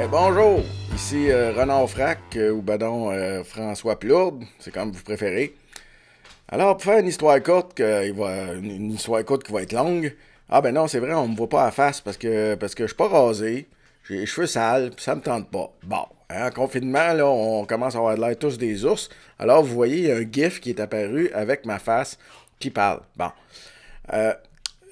Eh, bonjour, ici euh, Renan Frac euh, ou badon non, euh, François Plourde, c'est comme vous préférez. Alors, pour faire une histoire courte, que, une histoire courte qui va être longue, ah ben non, c'est vrai, on me voit pas à face parce que parce que je suis pas rasé, j'ai les cheveux sales, pis ça me tente pas. Bon, hein, en confinement, là, on commence à avoir l'air tous des ours. Alors, vous voyez, il y a un gif qui est apparu avec ma face qui parle. Bon.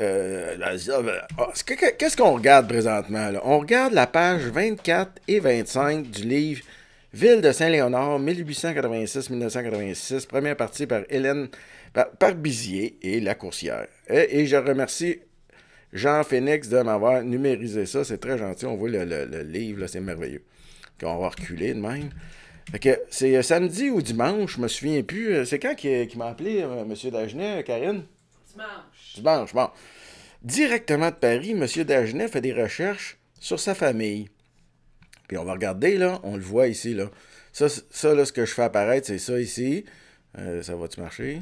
Euh, euh, ah, qu'est-ce qu'on regarde présentement? On regarde la page 24 et 25 du livre Ville de Saint-Léonard, 1886-1986, première partie par Hélène par, et La Coursière. Et, je remercie Jean Phoenix de m'avoir numérisé ça. C'est très gentil. On voit le, livre, c'est merveilleux. On va reculer de même. c'est euh, samedi ou dimanche, je me souviens plus. C'est quand qui, m'a appelé, M. Dagenet, Karine? bon. Directement de Paris, M. Dagenet fait des recherches sur sa famille. Puis on va regarder, là, on le voit ici, là. Ça, là, ce que je fais apparaître, c'est ça ici. Euh, ça va-tu marcher?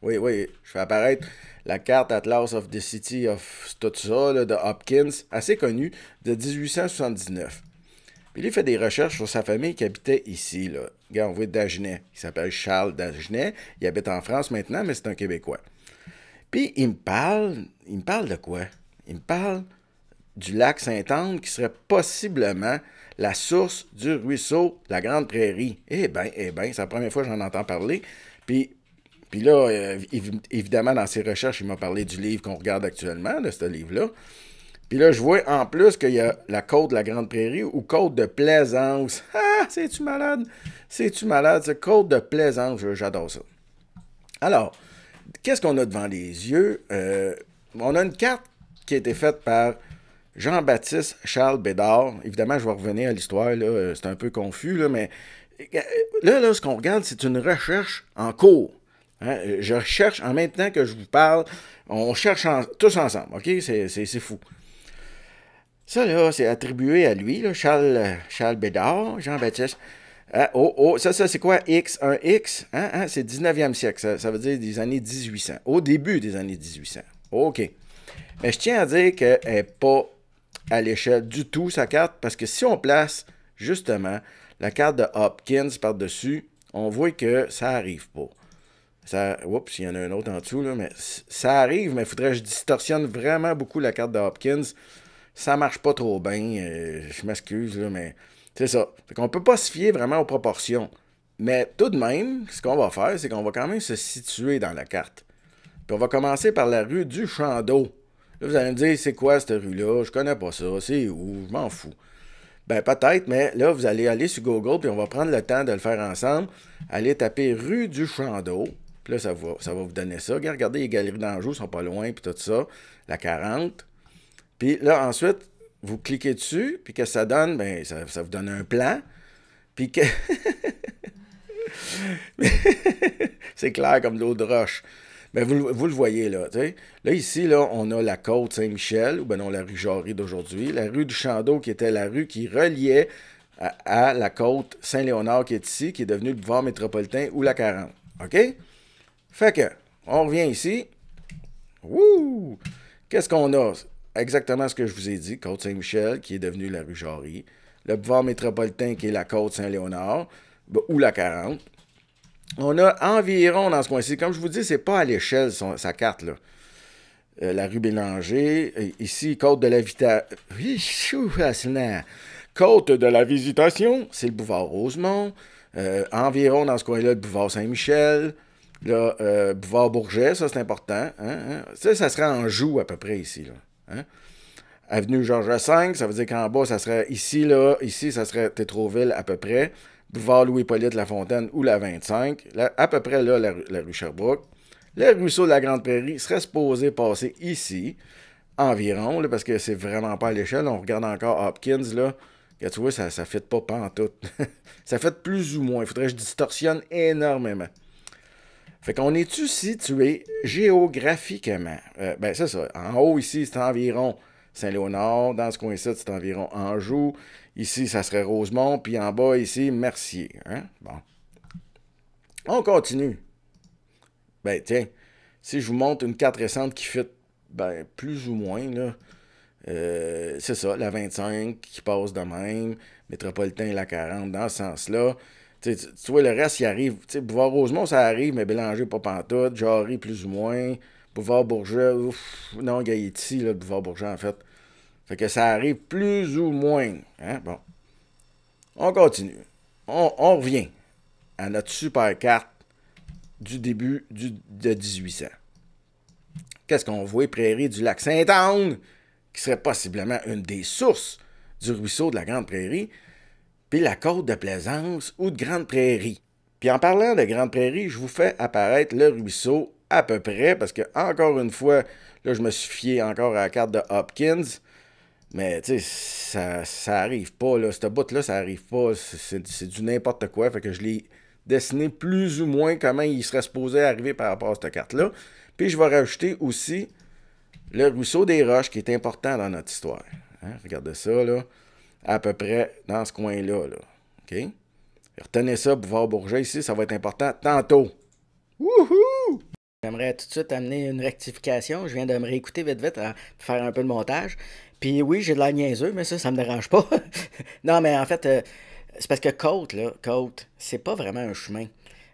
Oui, oui, je fais apparaître la carte Atlas of the City of tout là, de Hopkins, assez connue, de 1879. Puis il fait des recherches sur sa famille qui habitait ici, là. Regarde, on voit Dagenet. Il s'appelle Charles Dagenet. Il habite en France maintenant, mais c'est un Québécois. Puis il me parle, il me parle de quoi? Il me parle du lac saint anne qui serait possiblement la source du ruisseau de la Grande Prairie. Eh bien, eh bien, c'est la première fois que j'en entends parler. Puis, puis là, euh, évidemment, dans ses recherches, il m'a parlé du livre qu'on regarde actuellement, de ce livre-là. Puis là, je vois en plus qu'il y a la côte de la Grande Prairie ou côte de Plaisance. Ah, c'est-tu malade? C'est-tu malade? C'est côte de Plaisance, j'adore ça. Alors, qu'est-ce qu'on a devant les yeux? Euh, on a une carte qui a été faite par Jean-Baptiste Charles Bédard. Évidemment, je vais revenir à l'histoire, euh, c'est un peu confus, mais euh, là, là ce qu'on regarde, c'est une recherche en cours. Hein. Je recherche, en maintenant que je vous parle, on cherche tous ensemble, OK? C'est, fou. Ça, là, c'est attribué à lui, Charles, Charles Bédard, Jean-Baptiste. Ah, oh, oh, ça, c'est quoi X? Un X? Hein, hein, c'est 19e siècle, ça, veut dire des années 1800. Au début des années 1800. OK. Mais je tiens à dire qu'elle n'est pas à l'échelle du tout, sa carte, parce que si on place justement la carte de Hopkins par-dessus, on voit que ça arrive pas. Ça, oups, il y en a un autre en dessous, là, mais ça arrive, mais il faudrait que je distorsionne vraiment beaucoup la carte de Hopkins. Ça marche pas trop bien, euh, je m'excuse, mais c'est ça. On qu'on peut pas se fier vraiment aux proportions. Mais tout de même, ce qu'on va faire, c'est qu'on va quand même se situer dans la carte. Puis on va commencer par la rue du Chandeau. Là, vous allez me dire, c'est quoi cette rue-là? Je connais pas ça. C'est où? Je m'en fous. Ben peut-être, mais là, vous allez aller sur Google, puis on va prendre le temps de le faire ensemble. Allez taper rue du Chandeau. Puis là, ça va, vous donner ça. Regardez, les galeries d'Anjou sont pas loin, puis tout ça. La 40. Puis là, ensuite, vous cliquez dessus, puis que ça donne, ben, ça, vous donne un plan. Puis que. c'est clair comme l'eau de roche. Mais ben, vous, le voyez là, Là, ici, là, on a la côte Saint-Michel, ou ben non, la rue Jarry d'aujourd'hui, la rue du Chandeau qui était la rue qui reliait à, la côte Saint-Léonard qui est ici, qui est devenue le boulevard métropolitain ou la 40. OK? Fait que, on revient ici. Wouh! Qu'est-ce qu'on a? exactement ce que je vous ai dit, Côte-Saint-Michel, qui est devenue la rue Jarry, le boulevard métropolitain, qui est la Côte-Saint-Léonard, ben, ou la 40. On a environ, dans ce coin-ci, comme je vous dis, c'est pas à l'échelle sa carte, là. Euh, la rue Bélanger, ici, Côte de la Vita... Ah, côte de la Visitation, c'est le boulevard Rosemont. Euh, environ, dans ce coin-là, le boulevard Saint-Michel. Le euh, boulevard Bourget, ça, c'est important. Hein, hein. Ça, ça sera en joue à peu près ici, là. Hein. Avenue Georges V, ça veut dire qu'en bas, ça serait ici, là, ici, ça serait Tétroville à peu près, boulevard louis polyte La Fontaine ou la 25, à peu près là, la, rue Sherbrooke. Le ruisseau de la Grande Prairie serait supposé passer ici, environ, parce que c'est vraiment pas à l'échelle. On regarde encore Hopkins, là. tu vois, ça ne fit pas en tout. ça fait plus ou moins. Il faudrait que je distorsionne énormément. Fait qu'on est-tu situé géographiquement? Euh, ben, c'est ça. En haut, ici, c'est environ Saint-Léonard. Dans ce coin-ci, c'est environ Anjou. Ici, ça serait Rosemont. Puis en bas, ici, Mercier. Hein? Bon. On continue. Ben, tiens, si je vous montre une carte récente qui fit, ben, plus ou moins, là. Euh, c'est ça, la 25 qui passe de même, métropolitain la 40 dans ce sens-là. Tu, vois, le reste, il arrive. Tu sais, Bouvard-Rosemont, ça arrive, mais Bélanger, pas pantoute. Jarry, plus ou moins. Bouvard-Bourget, ouf, non, Gaïti, le Bouvard-Bourget, en fait. Fait que ça arrive plus ou moins. Hein? Bon. On continue. On, on revient à notre super carte du début de 1800. Qu'est-ce qu'on voit? Prairie du lac saint anne qui serait possiblement une des sources du ruisseau de la Grande Prairie puis la côte de Plaisance ou de Grande Prairie. Puis en parlant de Grande Prairie, je vous fais apparaître le ruisseau à peu près, parce que encore une fois, là je me suis fié encore à la carte de Hopkins, mais tu sais, ça, ça arrive pas, là, cette bout-là, ça arrive pas, c'est du n'importe quoi, fait que je l'ai dessiné plus ou moins comment il serait supposé arriver par rapport à cette carte-là. Puis je vais rajouter aussi le ruisseau des roches qui est important dans notre histoire. Hein. regardez ça, là à peu près dans ce coin-là. Là. OK? Retenez ça, voir Bourget, ici, ça va être important tantôt. Wouhou! J'aimerais tout de suite amener une rectification. Je viens de me réécouter vite vite pour faire un peu de montage. Puis oui, j'ai de la niaiseux, mais ça, ça me dérange pas. non, mais en fait, euh, c'est parce que côte, là, côte, c'est pas vraiment un chemin.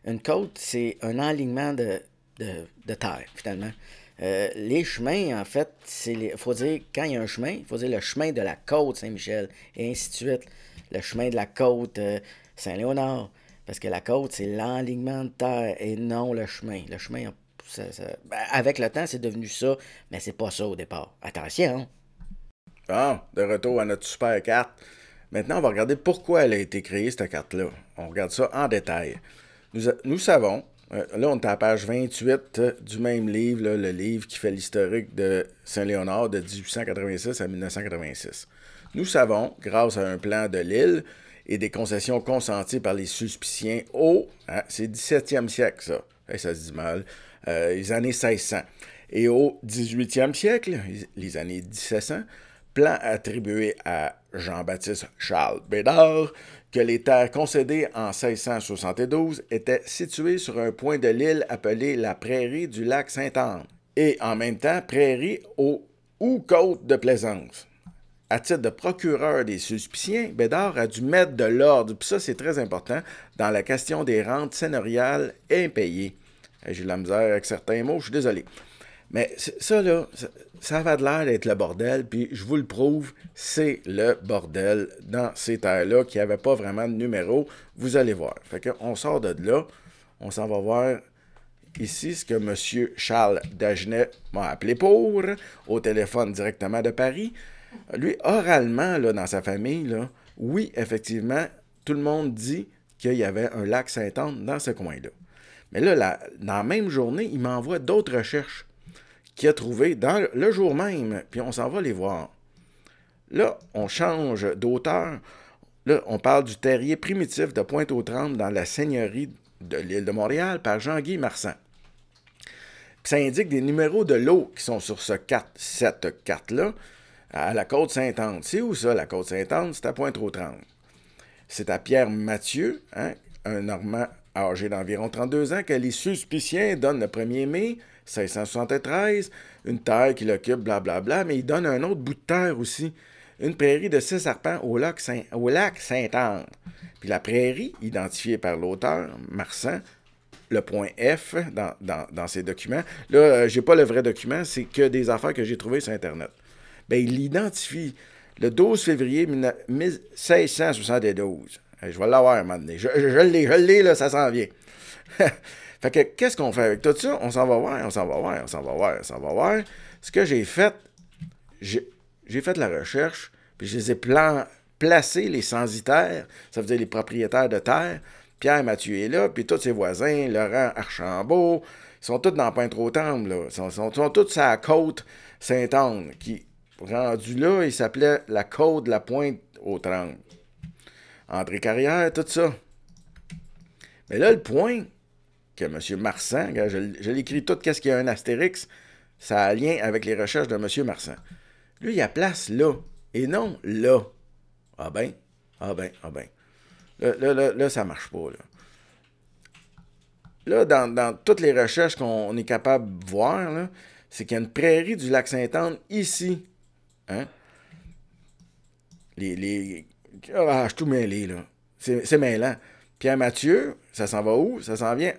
Une côte, c'est un alignement de, de terre, finalement. Euh, les chemins, en fait, il faut dire, quand il y a un chemin, il faut dire le chemin de la côte Saint-Michel, et ainsi de suite. Le chemin de la côte euh, Saint-Léonard, parce que la côte, c'est l'enlignement de terre et non le chemin. Le chemin, ben, avec le temps, c'est devenu ça, mais c'est pas ça au départ. Attention! Bon, de retour à notre super carte. Maintenant, on va regarder pourquoi elle a été créée, cette carte-là. On regarde ça en détail. Nous, nous savons euh, là, on est à page 28 euh, du même livre, le livre qui fait l'historique de Saint-Léonard de 1886 à 1986. Nous savons, grâce à un plan de l'île et des concessions consenties par les suspiciens au... Hein, c'est 17e siècle, ça. ça se dit mal. Euh, les années 1600. Et au 18e siècle, les années 1700, plan attribué à Jean-Baptiste Charles Bédard, que les terres concédées en 1672 étaient situées sur un point de l'île appelé la prairie du lac Sainte-Anne et en même temps prairie aux, ou côte de plaisance. À titre de procureur des suspiciens, Bédard a dû mettre de l'ordre, puis ça c'est très important, dans la question des rentes seigneuriales impayées. J'ai de la misère avec certains mots, je suis désolé. Mais ça, là, ça, de l'air d'être le bordel, puis je vous le prouve, c'est le bordel dans ces terres-là qui n'avaient pas vraiment de numéro. Vous allez voir. Fait qu'on sort de là, on s'en va voir ici ce que M. Charles Dagenet m'a appelé pour, au téléphone directement de Paris. Lui, oralement, là, dans sa famille, là, oui, effectivement, tout le monde dit qu'il y avait un lac Saint-Anne dans ce coin-là. Mais là, dans la même journée, il m'envoie d'autres recherches qui a trouvé dans le jour même, puis on s'en va les voir. Là, on change d'auteur. Là, on parle du terrier primitif de Pointe-aux-Trembles dans la seigneurie de l'île de Montréal par Jean-Guy Marsan. Puis ça indique des numéros de l'eau qui sont sur ce cette carte-là à la Côte-Sainte-Anne. C'est où ça, la côte saint anne C'est à Pointe-aux-Trembles. C'est à Pierre Mathieu, hein, un Normand âgé d'environ 32 ans, que les suspiciens donnent le 1er mai 1673, une terre qui l'occupe, blablabla, bla, bla, mais il donne un autre bout de terre aussi, une prairie de six arpents au lac Saint-Anne. Puis la prairie, identifiée par l'auteur, Marsan, le point F dans, dans, ses documents. Là, euh, je n'ai pas le vrai document, c'est que des affaires que j'ai trouvées sur Internet. Bien, il l'identifie le 12 février 1672. Euh, je vais l'avoir Je, je, je l'ai, je l'ai, là, ça s'en vient. Fait que qu'est-ce qu'on fait avec tout ça? On s'en va voir, on s'en va voir, on s'en va voir, on s'en va voir. Ce que j'ai fait, j'ai fait la recherche, puis je les ai plan, placés, les censitaires, ça veut dire les propriétaires de terre. Pierre Mathieu est là, puis tous ses voisins, Laurent Archambault, ils sont tous dans peintre au là. Ils sont, tous à la côte saint anne qui, rendu là, il s'appelait la côte de la pointe au temple. André Carrière, tout ça. Mais là, le point, que M. Marsan, je, l'écris tout, qu'est-ce qu'il y a un astérix, ça a lien avec les recherches de M. Marsan. Lui, il a place là, et non là. Ah ben, ah ben, ah ben. Là, là, là, ça marche pas, là. dans, toutes les recherches qu'on est capable de voir, c'est qu'il y a une prairie du lac saint anne ici. Hein? Les, les... Ah, je suis tout mêlé, là. C'est mêlant. Pierre Mathieu, ça s'en va où? Ça s'en vient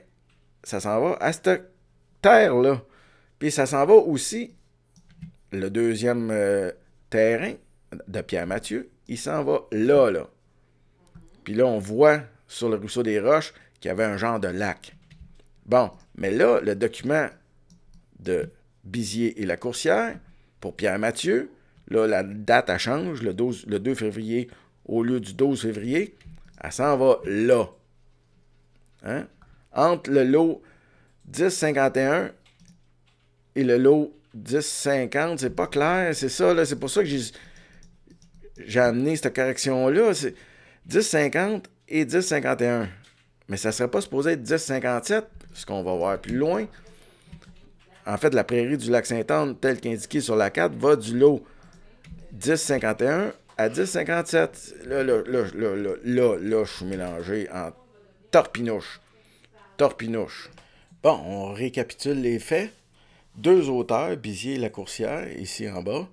ça s'en va à cette terre-là. Puis ça s'en va aussi, le deuxième euh, terrain de Pierre Mathieu, il s'en va là, là. Puis là, on voit sur le ruisseau des Roches qu'il y avait un genre de lac. Bon, mais là, le document de Bizier et la coursière, pour Pierre Mathieu, là, la date, elle change, le, le 2 février au lieu du 12 février, elle s'en va là. Hein? entre le lot 1051 et le lot 1050. C'est pas clair, c'est ça. Là, c'est pour ça que j'ai, amené cette correction-là. C'est 1050 et 1051. Mais ça serait pas supposé être 1057, ce qu'on va voir plus loin. En fait, la prairie du lac saint anne telle qu'indiquée sur la carte, va du lot 1051 à 1057. Là, là, là, là, là, là, là, je suis mélangé en torpinouche. Torpinouche. Bon, on récapitule les faits. Deux auteurs, Bizier et La Courcière, ici en bas.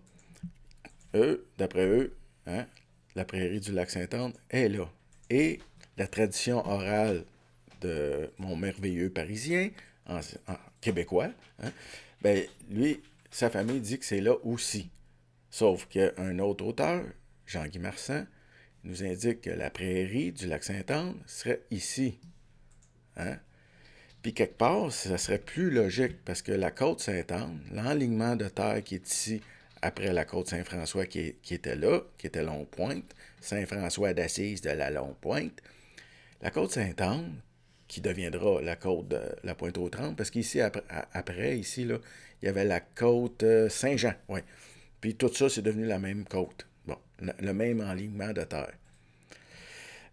Eux, d'après eux, hein, la prairie du lac saint anne est là. Et la tradition orale de mon merveilleux Parisien, québécois, hein, ben, lui, sa famille dit que c'est là aussi. Sauf qu'un autre auteur, Jean-Guy Marsan, nous indique que la prairie du lac saint anne serait ici. Hein? Puis quelque part, ça serait plus logique parce que la côte saint anne l'enlignement de terre qui est ici après la côte Saint-François qui, était là, qui était longue pointe Saint-François d'Assise de la longue pointe la côte saint anne qui deviendra la côte de la pointe aux trembles parce qu'ici, après, ici, là, il y avait la côte euh, Saint-Jean, oui. Puis tout ça, c'est devenu la même côte. Bon, le même enlignement de terre.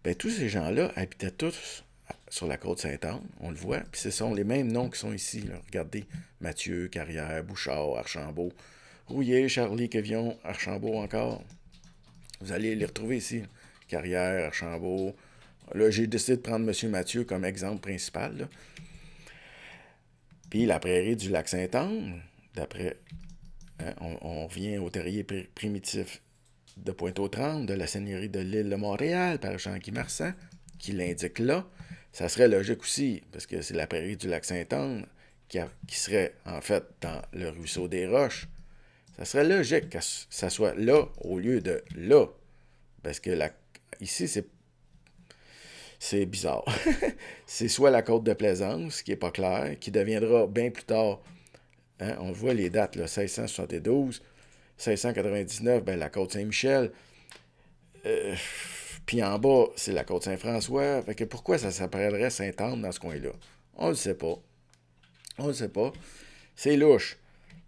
Bien, tous ces gens-là habitaient tous sur la côte Saint-Anne, on le voit. Puis ce sont les mêmes noms qui sont ici. Regardez, Mathieu, Carrière, Bouchard, Archambault, Rouillé, Charlie, Kevion, Archambault encore. Vous allez les retrouver ici. Carrière, Archambault. Là, j'ai décidé de prendre M. Mathieu comme exemple principal. Puis la prairie du lac Saint-Anne, d'après. Hein, on, revient au terrier primitif de pointe aux trente de la seigneurie de l'île de Montréal, par Jean-Guy Marsan, qui l'indique là. Ça serait logique aussi, parce que c'est la prairie du lac saint anne qui, serait en fait dans le ruisseau des Roches. Ça serait logique que ça soit là au lieu de là, parce que la, ici, c'est c'est bizarre. c'est soit la côte de Plaisance, qui n'est pas claire, qui deviendra bien plus tard, hein, on voit les dates, 1672, 1699, ben, la côte Saint-Michel. Euh, puis en bas, c'est la Côte-Saint-François. Fait que pourquoi ça s'appellerait Saint-Anne dans ce coin-là? On le sait pas. On le sait pas. C'est louche.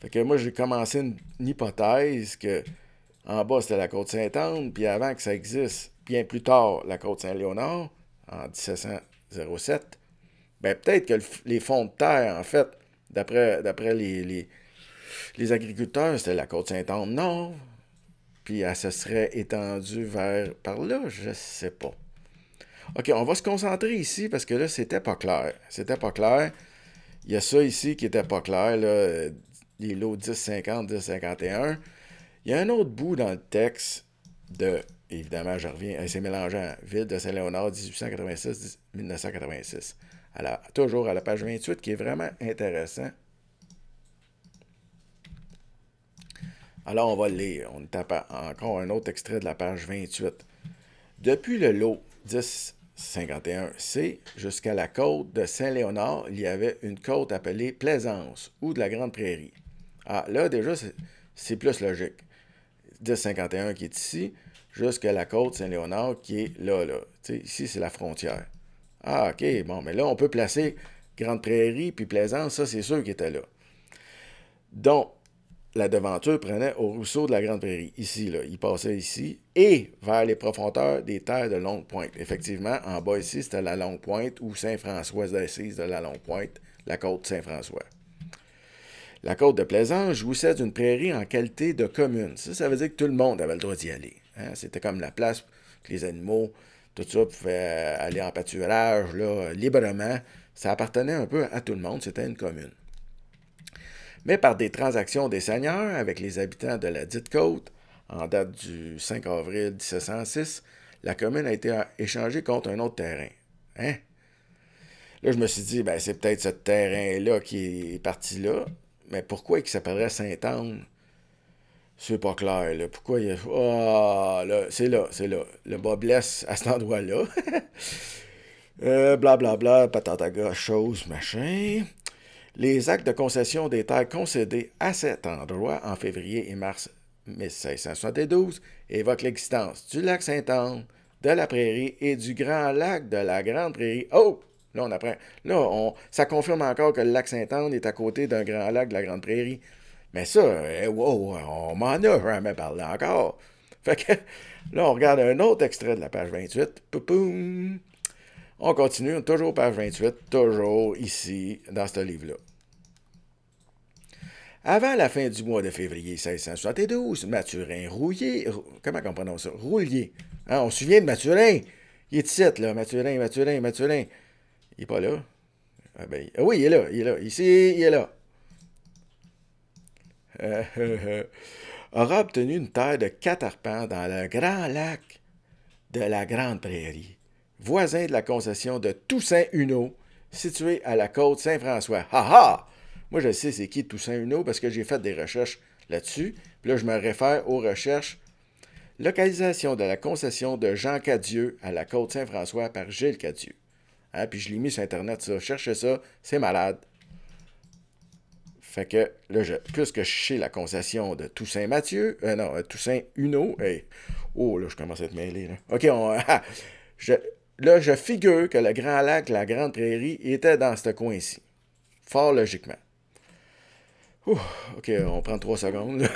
Fait que moi, j'ai commencé une, hypothèse que en bas, c'était la Côte-Saint-Anne, puis avant que ça existe, bien plus tard, la Côte-Saint-Léonard, en 1707, ben peut-être que les fonds de terre, en fait, d'après les, les, les agriculteurs, c'était la Côte-Saint-Anne-Nord, puis elle se serait étendue vers par là, je sais pas. OK, on va se concentrer ici parce que là, c'était pas clair. C'était pas clair. Il y a ça ici qui était pas clair, là, les lots 1050, 1051. Il y a un autre bout dans le texte de, évidemment, je reviens, hein, c'est mélangeant, hein, Ville de Saint-Léonard, 1886-1986, Alors, toujours à la page 28, qui est vraiment intéressant. Alors on va le lire. On tape encore un autre extrait de la page 28. Depuis le lot 1051C jusqu'à la côte de Saint-Léonard, il y avait une côte appelée Plaisance ou de la Grande Prairie. Ah, là déjà, c'est plus logique. 10-51 qui est ici, jusqu'à la côte Saint-Léonard qui est là, là. ici, c'est la frontière. Ah, OK, bon, mais là, on peut placer Grande Prairie puis Plaisance, ça, c'est sûr qu'il était là. Donc, la devanture prenait au rousseau de la Grande Prairie, ici, là. Il passait ici et vers les profondeurs des terres de Longue Pointe. Effectivement, en bas ici, c'était la Longue Pointe ou Saint-François d'Assise de la Longue Pointe, la côte Saint-François. La côte de Plaisance jouissait d'une prairie en qualité de commune. Ça, ça veut dire que tout le monde avait le droit d'y aller. Hein. C'était comme la place les animaux, tout ça, pouvaient aller en pâturage là, librement. Ça appartenait un peu à tout le monde. C'était une commune mais par des transactions des seigneurs avec les habitants de la dite côte, en date du 5 avril 1706, la commune a été échangée contre un autre terrain. Hein? Là, je me suis dit, ben, c'est peut-être ce terrain-là qui est parti là, mais pourquoi il s'appellerait saint anne C'est pas clair, Pourquoi il y a. Ah, là, c'est là, c'est là. Le bas blesse à cet endroit-là. Euh, blablabla, euh, bla, bla, patata gauche, chose, machin les actes de concession des terres concédées à cet endroit en février et mars 1672 évoquent l'existence du lac Sainte-Anne, de la prairie et du grand lac de la Grande Prairie. Oh! Là, on apprend. Là, ça confirme encore que le lac saint anne est à côté d'un grand lac de la Grande Prairie. Mais ça, eh, wow, on m'en a jamais parlé encore. Fait que là, on regarde un autre extrait de la page 28. Pou-poum! On continue, toujours page 28, toujours ici, dans ce livre-là. Avant la fin du mois de février 1672, Mathurin Rouillé, comment on prononce ça? Roulier. Ah, on se souvient de Mathurin. Il est ici, là, Mathurin, Mathurin, Mathurin. Il n'est pas là. Ah ben, ah oui, il est là, il est là. Ici, il est là. Euh, aura obtenu une terre de quatre arpents dans le grand lac de la Grande Prairie voisin de la concession de Toussaint Huneau, situé à la côte Saint-François. Ha ha! Moi, je sais c'est qui Toussaint Huneau parce que j'ai fait des recherches là-dessus. Puis là, je me réfère aux recherches Localisation de la concession de Jean Cadieux à la côte Saint-François par Gilles Cadieux. Hein, puis je l'ai mis sur Internet, ça. Cherchez ça, c'est malade. Fait que là, je, puisque je chez la concession de Toussaint Mathieu, euh, non, euh, Toussaint Huneau, hey, oh là, je commence à être mêlé. Là. OK, on, je, là, je figure que le Grand Lac, la Grande Prairie, était dans ce coin-ci. Fort logiquement. OK, on prend trois secondes.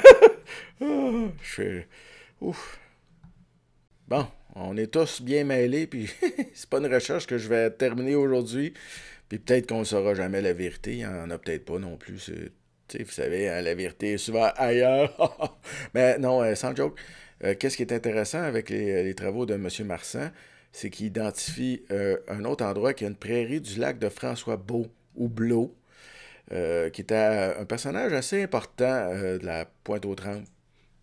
Ah, bon, on est tous bien mêlés, puis c'est pas une recherche que je vais terminer aujourd'hui. Puis peut-être qu'on ne saura jamais la vérité. Il n'y en a peut-être pas non plus. Vous savez, hein, la vérité est souvent ailleurs. Mais non, euh, sans joke, euh, qu'est-ce qui est intéressant avec les, les travaux de M. Marsan? c'est qu'il identifie euh, un autre endroit qui est une prairie du lac de François Beau ou Blot, euh, qui était un personnage assez important euh, de la pointe aux trembles.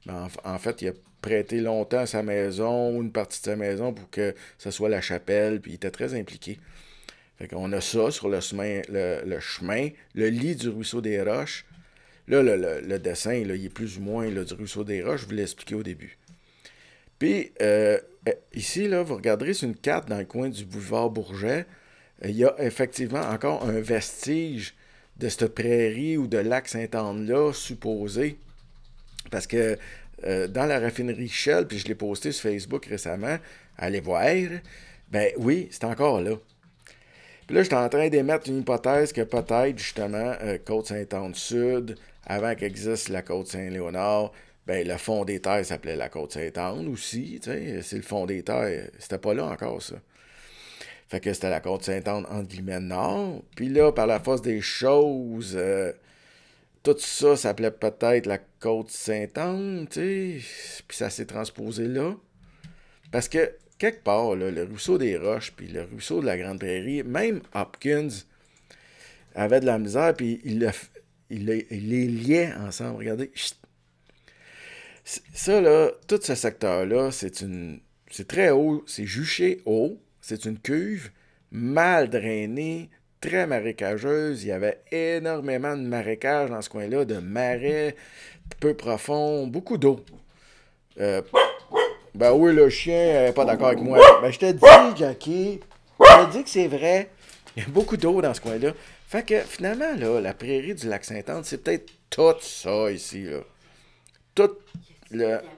En, fait, il a prêté longtemps sa maison, ou une partie de sa maison, pour que ce soit la chapelle, puis il était très impliqué. Fait On a ça sur le chemin, le, chemin, le lit du ruisseau des Roches. Là, le, dessin, il est plus ou moins du ruisseau des Roches, je vous l'ai expliqué au début. Puis, euh, ici, là, vous regarderez sur une carte dans le coin du boulevard Bourget, euh, il y a effectivement encore un vestige de cette prairie ou de lac saint anne là supposé. Parce que euh, dans la raffinerie Shell, puis je l'ai posté sur Facebook récemment, allez voir, ben oui, c'est encore là. Puis là, je suis en train d'émettre une hypothèse que peut-être justement Côte-Saint-Anne-Sud, avant qu'existe la Côte-Saint-Léonard, ben, le fond des terres s'appelait la Côte-Saint-Anne aussi. C'est le fond des terres. C'était pas là encore, ça. Fait que c'était la Côte-Saint-Anne entre guillemets nord. Puis là, par la force des choses, euh, tout ça s'appelait peut-être la côte sainte anne tu sais. Puis ça s'est transposé là. Parce que, quelque part, le ruisseau des Roches, puis le ruisseau de la Grande Prairie, même Hopkins avait de la misère, puis il, il, il les liait ensemble. Regardez, ça, là, tout ce secteur-là, c'est une. C'est très haut, c'est juché haut. C'est une cuve mal drainée, très marécageuse. Il y avait énormément de marécages dans ce coin-là, de marais peu profonds, beaucoup d'eau. Euh, ben oui, le chien n'est pas d'accord avec moi. Ben je te dis, Jackie, je te dis que c'est vrai. Il y a beaucoup d'eau dans ce coin-là. Fait que finalement, là, la prairie du lac Saint-Anne, c'est peut-être tout ça ici. Là. Tout,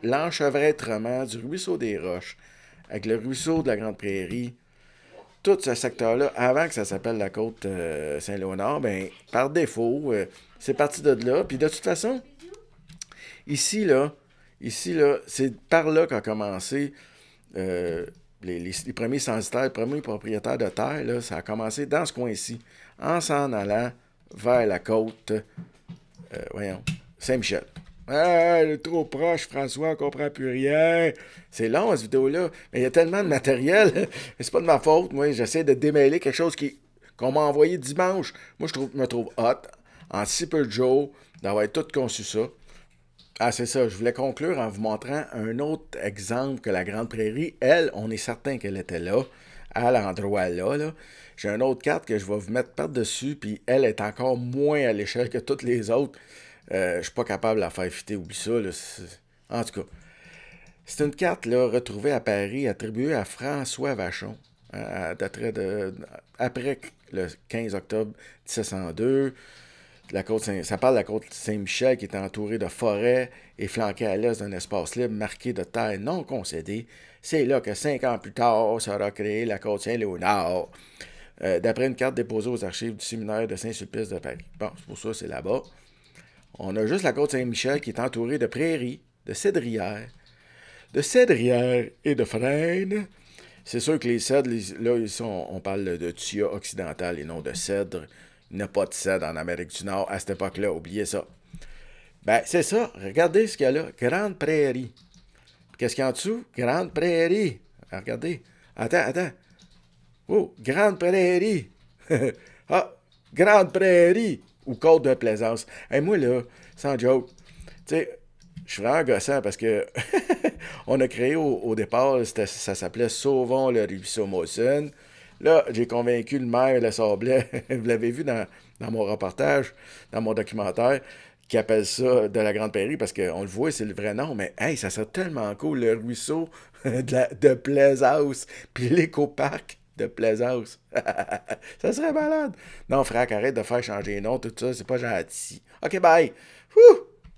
l'enchevêtrement du ruisseau des Roches avec le ruisseau de la Grande Prairie, tout ce secteur-là, avant que ça s'appelle la côte euh, Saint-Léonard, ben, par défaut, euh, c'est parti de là. Puis de toute façon, ici, là, ici, là, c'est par là qu'a commencé euh, les, premiers censitaires, les premiers propriétaires de terre, là, ça a commencé dans ce coin-ci, en s'en allant vers la côte, voyons, Saint-Michel. Ah, est trop proche, François, on comprend plus rien. C'est long, cette vidéo-là. Mais il y a tellement de matériel. c'est pas de ma faute. Moi, j'essaie de démêler quelque chose qui, qu'on m'a envoyé dimanche. Moi, je trouve, me trouve hot. En si peu de d'avoir tout conçu ça. Ah, c'est ça. Je voulais conclure en vous montrant un autre exemple que la Grande Prairie. Elle, on est certain qu'elle était là, à l'endroit là. là. J'ai une autre carte que je vais vous mettre par-dessus, puis elle est encore moins à l'échelle que toutes les autres. Je euh, je suis pas capable de la faire fitter, oublie ça. en tout cas, c'est une carte retrouvée à Paris, attribuée à François Vachon, hein, de, après le 15 octobre 1702. La côte ça parle de la côte Saint-Michel qui est entourée de forêts et flanquée à l'est d'un espace libre marqué de terres non concédées. C'est là que cinq ans plus tard sera créée la côte Saint-Léonard, euh, d'après une carte déposée aux archives du séminaire de Saint-Sulpice de Paris. Bon, c'est pour ça c'est là-bas. On a juste la côte Saint-Michel qui est entourée de prairies, de cédrières, de cédrières et de frênes. C'est sûr que les cèdres, là, on, parle de tuya occidental et non de cèdre. Il n'y a pas de cèdre en Amérique du Nord à cette époque-là, oubliez ça. Ben, c'est ça. Regardez ce qu'il y a là. Grande prairie. Qu'est-ce qu'il y a en dessous? Grande prairie. Ah, regardez. Attends, attends. Oh, grande prairie. ah, grande prairie ou Côte de Plaisance. Et moi, là, sans joke, tu sais, je suis vraiment gossant parce que on a créé au, départ, ça s'appelait Sauvons le ruisseau Mosson. Là, j'ai convaincu le maire Le Sablet. vous l'avez vu dans, mon reportage, dans mon documentaire, qui appelle ça de la Grande Prairie parce qu'on le voit, c'est le vrai nom, mais hey, ça serait tellement cool, le ruisseau de, de Plaisance, puis l'éco-parc de Plaisance. ça serait malade. Non, frère, arrête de faire changer les noms, tout ça, c'est pas gentil. OK, bye.